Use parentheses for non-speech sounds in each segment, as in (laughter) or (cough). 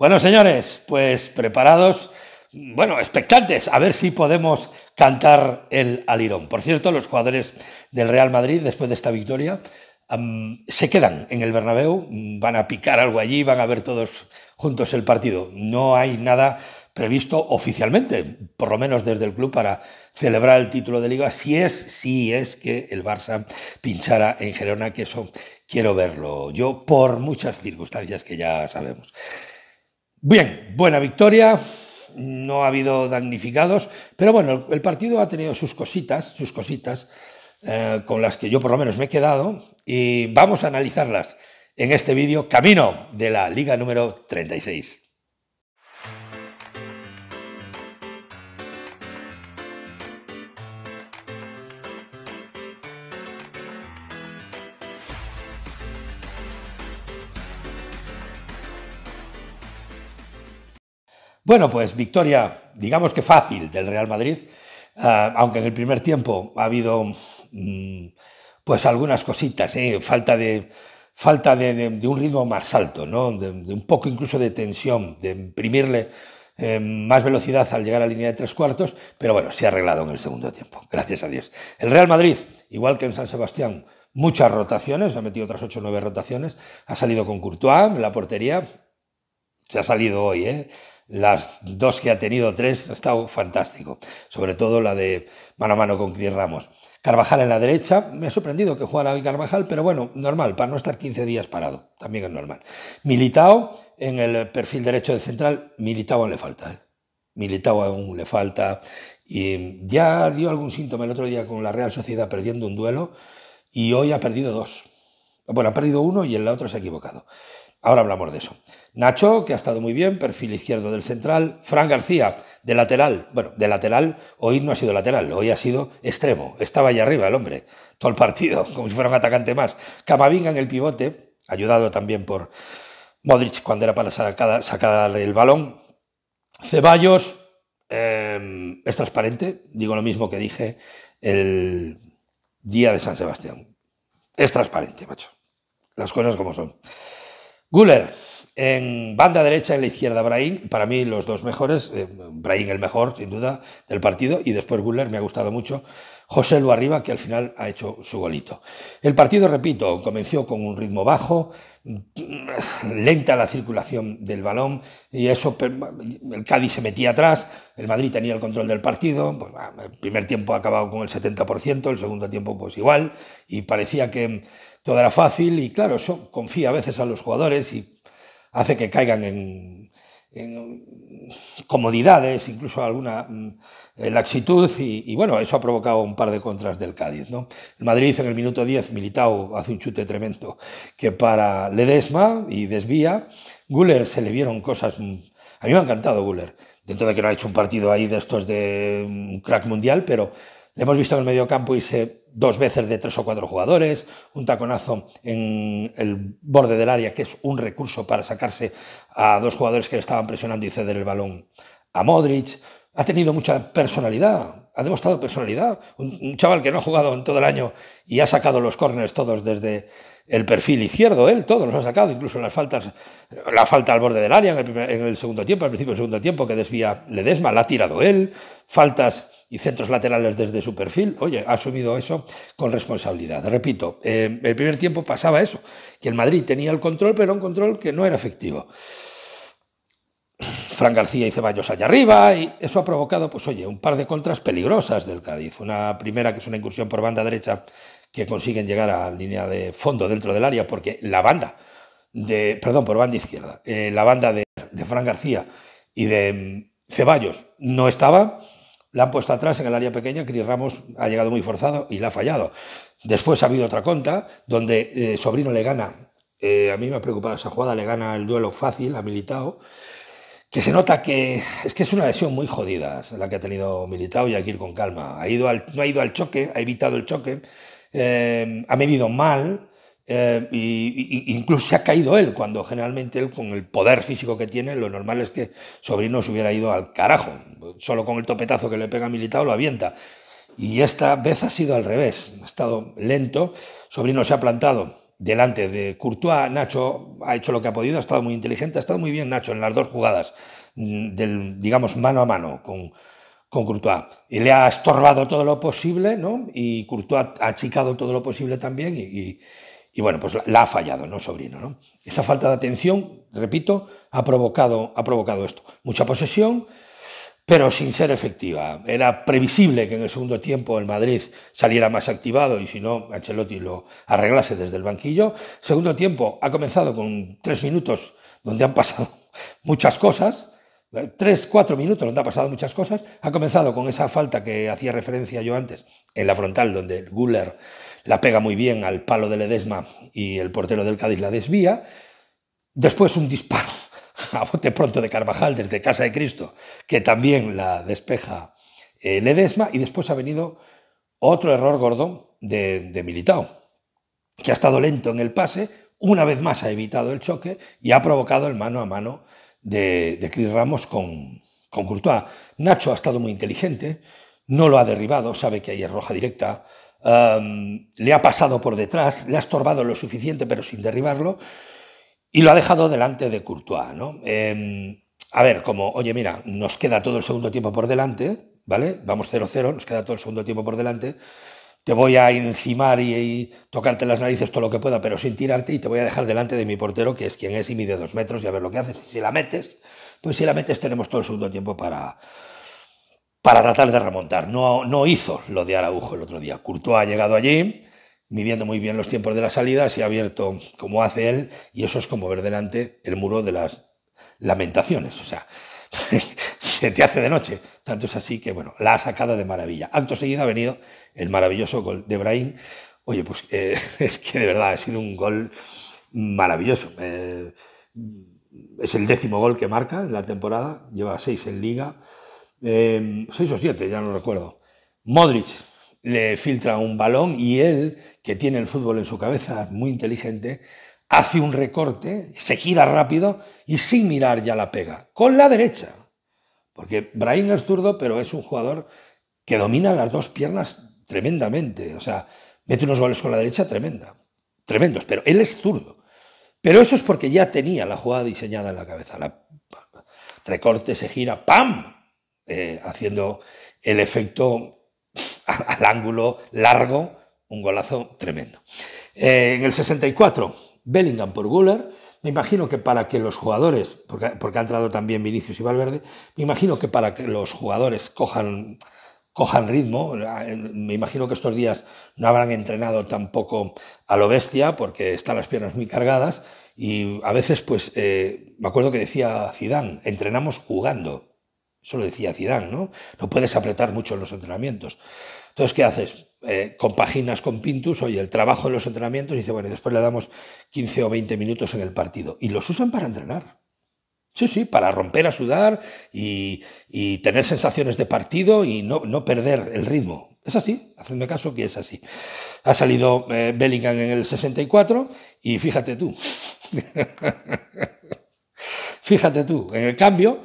Bueno, señores, pues preparados, bueno, expectantes, a ver si podemos cantar el alirón. Por cierto, los jugadores del Real Madrid, después de esta victoria, se quedan en el Bernabéu, van a picar algo allí, van a ver todos juntos el partido. No hay nada previsto oficialmente, por lo menos desde el club, para celebrar el título de liga, si es, si es que el Barça pinchara en Gerona, que eso quiero verlo yo por muchas circunstancias que ya sabemos. Bien, buena victoria, no ha habido damnificados, pero bueno, el partido ha tenido sus cositas, sus cositas, eh, con las que yo por lo menos me he quedado, y vamos a analizarlas en este vídeo, camino de la liga número 36. Bueno, pues victoria, digamos que fácil del Real Madrid, ah, aunque en el primer tiempo ha habido mm, pues algunas cositas, ¿eh? falta de falta de, un ritmo más alto, ¿no? de, un poco incluso de tensión, de imprimirle eh, más velocidad al llegar a la línea de tres cuartos, pero bueno, se ha arreglado en el segundo tiempo, gracias a Dios. El Real Madrid, igual que en San Sebastián, muchas rotaciones, ha metido otras ocho o rotaciones, ha salido con Courtois en la portería, se ha salido hoy, ¿eh? las dos que ha tenido, tres, ha estado fantástico. Sobre todo la de mano a mano con Cris Ramos. Carvajal en la derecha, me ha sorprendido que jugara hoy Carvajal, pero bueno, normal, para no estar 15 días parado, también es normal. Militao en el perfil derecho de central, Militao aún le falta, ¿eh? Militao aún le falta. Y ya dio algún síntoma el otro día con la Real Sociedad perdiendo un duelo y hoy ha perdido dos. Bueno, ha perdido uno y en el otro se ha equivocado. Ahora hablamos de eso. Nacho, que ha estado muy bien, perfil izquierdo del central. Fran García, de lateral. Bueno, de lateral, hoy no ha sido lateral, hoy ha sido extremo. Estaba allá arriba el hombre, todo el partido, (laughs) como si fuera un atacante más. Camavinga en el pivote, ayudado también por Modric cuando era para sacar, el balón. Ceballos, em, es transparente, digo lo mismo que dije el día de San Sebastián. Es transparente, macho. Las cosas como son. Guller, en banda derecha y en la izquierda, Brahim, para mí los dos mejores, eh, el mejor, sin duda, del partido, y después Guller me ha gustado mucho, José Luarriba, arriba, que al final ha hecho su golito. El partido, repito, comenzó con un ritmo bajo, mm, lenta la circulación del balón, y eso, el Cádiz se metía atrás, el Madrid tenía el control del partido, pues, ah, el primer tiempo ha acabado con el 70%, el segundo tiempo pues igual, y parecía que todo era fácil, y claro, eso confía a veces a los jugadores y hace que caigan en, comodidades, incluso alguna mm, laxitud, y, bueno, eso ha provocado un par de contras del Cádiz. ¿no? El Madrid en el minuto 10, Militao hace un chute tremendo que para Ledesma y desvía. Guller se le vieron cosas... Mm, a mí me ha encantado Guller, dentro de que no ha hecho un partido ahí de estos de mm, crack mundial, pero le hemos visto en el medio campo y se dos veces de tres o cuatro jugadores, un taconazo en el borde del área, que es un recurso para sacarse a dos jugadores que le estaban presionando y ceder el balón a Modric. Ha tenido mucha personalidad, ha demostrado personalidad. Un, chaval que no ha jugado en todo el año y ha sacado los córneres todos desde el perfil izquierdo, él todos los ha sacado, incluso las faltas, la falta al borde del área en el, en el segundo tiempo, al principio del segundo tiempo, que desvía Ledesma, la ha tirado él, faltas y centros laterales desde su perfil, oye, ha asumido eso con responsabilidad. Repito, eh, el primer tiempo pasaba eso, que el Madrid tenía el control, pero un control que no era efectivo. Fran García y Ceballos allá arriba, y eso ha provocado, pues oye, un par de contras peligrosas del Cádiz. Una primera que es una incursión por banda derecha que consiguen llegar a línea de fondo dentro del área, porque la banda de, perdón, por banda izquierda, eh, la banda de Fran García y de mm, Ceballos no estaba, la han puesto atrás en el área pequeña, Cris Ramos ha llegado muy forzado y la ha fallado. Después ha habido otra conta donde eh, Sobrino le gana, eh, a mí me ha preocupado esa jugada, le gana el duelo fácil a Militao, que se nota que es que es una lesión muy jodida la que ha tenido Militao y hay que ir con calma. Ha ido al, no ha ido al choque, ha evitado el choque, eh, ha medido mal, eh, incluso se ha caído él, cuando generalmente él, con el poder físico que tiene, lo normal es que Sobrino se hubiera ido al carajo. Solo con el topetazo que le pega a Militao lo avienta. Y esta vez ha sido al revés, ha estado lento. Sobrino se ha plantado delante de Courtois. Nacho ha hecho lo que ha podido, ha estado muy inteligente, ha estado muy bien Nacho en las dos jugadas, mm, del, digamos, mano a mano con, con Courtois. Y le ha estorbado todo lo posible, ¿no? Y Courtois ha achicado todo lo posible también y y bueno, pues la, ha fallado, ¿no? Sobrino, ¿no? Esa falta de atención, repito, ha provocado, ha provocado esto. Mucha posesión, pero sin ser efectiva. Era previsible que en el segundo tiempo el Madrid saliera más activado y si no, Ancelotti lo arreglase desde el banquillo. Segundo tiempo ha comenzado con tres minutos donde han pasado (laughs) muchas cosas tres, cuatro minutos, donde ha pasado muchas cosas. Ha comenzado con esa falta que hacía referencia yo antes, en la frontal, donde Guller la pega muy bien al palo de Ledesma y el portero del Cádiz la desvía. Después un disparo (laughs) a bote pronto de Carvajal desde Casa de Cristo, que también la despeja eh, Ledesma. Y después ha venido otro error gordo de, de Militao, que ha estado lento en el pase, una vez más ha evitado el choque y ha provocado el mano a mano de, Chris Ramos con, con Courtois. Nacho ha estado muy inteligente, no lo ha derribado, sabe que ahí es roja directa, em, le ha pasado por detrás, le ha estorbado lo suficiente pero sin derribarlo y lo ha dejado delante de Courtois. Em, a ver, como, oye, mira, nos queda todo el segundo tiempo por delante, ¿vale? Vamos 0-0, nos queda todo el segundo tiempo por delante te voy a encimar y, tocarte las narices todo lo que pueda, pero sin tirarte, y te voy a dejar delante de mi portero, que es quien es y mide dos metros, y a ver lo que haces. si la metes, pues si la metes tenemos todo el segundo tiempo para, para tratar de remontar. No, no hizo lo de Araujo el otro día. Courtois ha llegado allí, midiendo muy bien los tiempos de la salida, se ha abierto como hace él, y eso es como ver delante el muro de las lamentaciones. O sea, (laughs) se te hace de noche. Tanto es así que, bueno, la ha sacado de maravilla. Acto seguido ha venido el maravilloso gol de Brahim. Oye, pues eh, (laughs) es que de verdad ha sido un gol maravilloso. Eh, es el décimo gol que marca en la temporada, lleva seis en liga, eh, seis o siete, ya no recuerdo. Modric le filtra un balón y él, que tiene el fútbol en su cabeza, muy inteligente, hace un recorte, se gira rápido y sin mirar ya la pega, con la derecha. Porque Brian es zurdo, pero es un jugador que domina las dos piernas tremendamente. O sea, mete unos goles con la derecha tremenda. Tremendos, pero él es zurdo. Pero eso es porque ya tenía la jugada diseñada en la cabeza. La recorte, se gira, ¡pam! Eh, haciendo el efecto (laughs) al, ángulo largo, un golazo tremendo. Eh, en el 64, Bellingham por Guller me imagino que para que los jugadores, porque, ha entrado también Vinicius y Valverde, me imagino que para que los jugadores cojan, cojan ritmo, me imagino que estos días no habrán entrenado tampoco a lo bestia, porque están las piernas muy cargadas, y a veces, pues, eh, me acuerdo que decía Zidane, entrenamos jugando. Eso lo decía Zidane, ¿no? No puedes apretar mucho en los entrenamientos. Entonces, ¿qué haces? Con eh, compaginas con Pintus, oye, el trabajo en los entrenamientos, y dice, bueno, después le damos 15 o 20 minutos en el partido. Y los usan para entrenar. Sí, sí, para romper a sudar y, tener sensaciones de partido y no, no perder el ritmo. Es así, haciendo caso que es así. Ha salido eh, Bellingham en el 64 y fíjate tú. (laughs) fíjate tú, en el cambio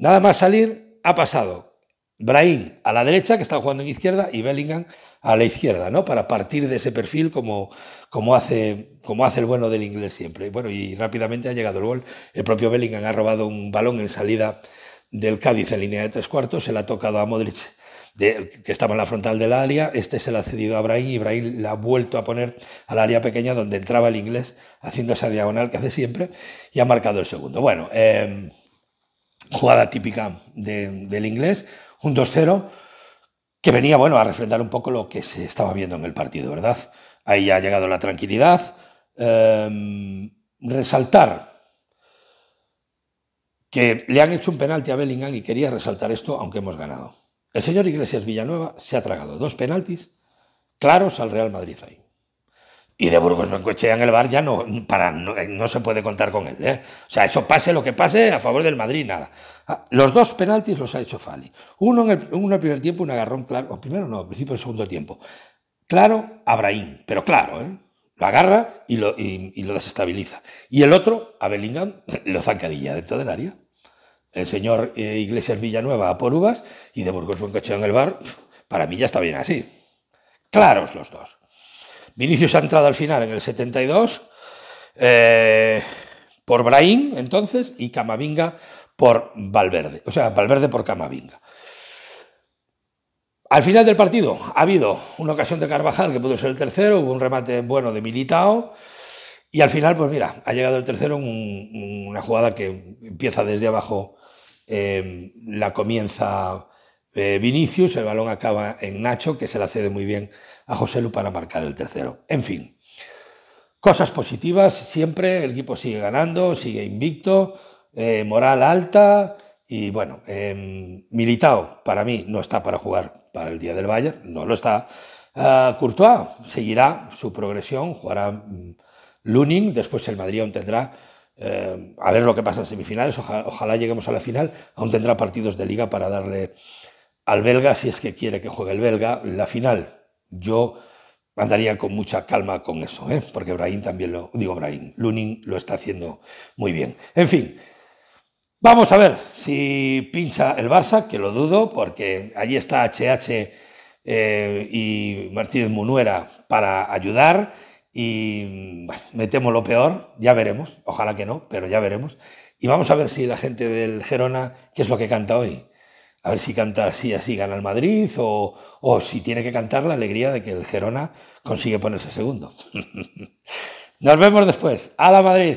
Nada más salir, ha pasado Brahim a la derecha, que está jugando en izquierda, y Bellingham a la izquierda, ¿no? Para partir de ese perfil como, como, hace, como hace el bueno del inglés siempre. Y bueno, y rápidamente ha llegado el gol. El propio Bellingham ha robado un balón en salida del Cádiz en línea de tres cuartos, se le ha tocado a Modric, que estaba en la frontal de la área, este se la ha cedido a Brahim y Brahim la ha vuelto a poner al área pequeña donde entraba el inglés, haciendo esa diagonal que hace siempre, y ha marcado el segundo. Bueno, eh, jugada típica del inglés, un 2-0 que venía bueno a refrendar un poco lo que se estaba viendo en el partido, ¿verdad? Ahí ha llegado la tranquilidad. Em, resaltar que le han hecho un penalti a Bellingham y quería resaltar esto, aunque hemos ganado. El señor Iglesias Villanueva se ha tragado dos penaltis claros al Real Madrid ahí. Y de Burgos Bencochea en el bar ya no, para, no, se puede contar con él. ¿eh? O sea, eso pase lo que pase, a favor del Madrid, nada. Ah, los dos penaltis los ha hecho Fali. Uno en el, primer tiempo, un agarrón claro. primero no, al principio del segundo tiempo. Claro, Abraham, pero claro, ¿eh? lo agarra y lo, desestabiliza. Y el otro, a Bellingham, (laughs) lo zancadilla dentro del área. El señor eh, Iglesias Villanueva a por y de Burgos Bencochea en el bar, para mí ya está bien así. Claros los dos. Vinicius ha entrado al final en el 72 eh, por braín entonces, y Camavinga por Valverde. O sea, Valverde por Camavinga. Al final del partido ha habido una ocasión de Carvajal que pudo ser el tercero, hubo un remate bueno de Militao. Y al final, pues mira, ha llegado el tercero, una jugada que empieza desde abajo, em, la comienza eh, Vinicius, el balón acaba en Nacho, que se la cede muy bien a José Lu para marcar el tercero. En fin, cosas positivas siempre, el equipo sigue ganando, sigue invicto, eh, moral alta y bueno, em, Militao para mí no está para jugar para el día del Bayern, no lo está. Ah, Courtois seguirá su progresión, jugará mm, Luning, después el Madrid aún tendrá, eh, a ver lo que pasa en semifinales, ojalá, lleguemos a la final, aún tendrá partidos de liga para darle al belga, si es que quiere que juegue el belga, la final. Yo andaría con mucha calma con eso, ¿eh? porque Brahim también lo, digo Brain, Lunin lo está haciendo muy bien. En fin, vamos a ver si pincha el Barça, que lo dudo, porque allí está HH eh, y Martínez Munuera para ayudar y metemos lo peor, ya veremos, ojalá que no, pero ya veremos. Y vamos a ver si la gente del Gerona, qué es lo que canta hoy a ver si canta así, así gana el Madrid, o, o si tiene que cantar la alegría de que el Gerona consigue ponerse segundo. (laughs) Nos vemos después. ¡A la Madrid!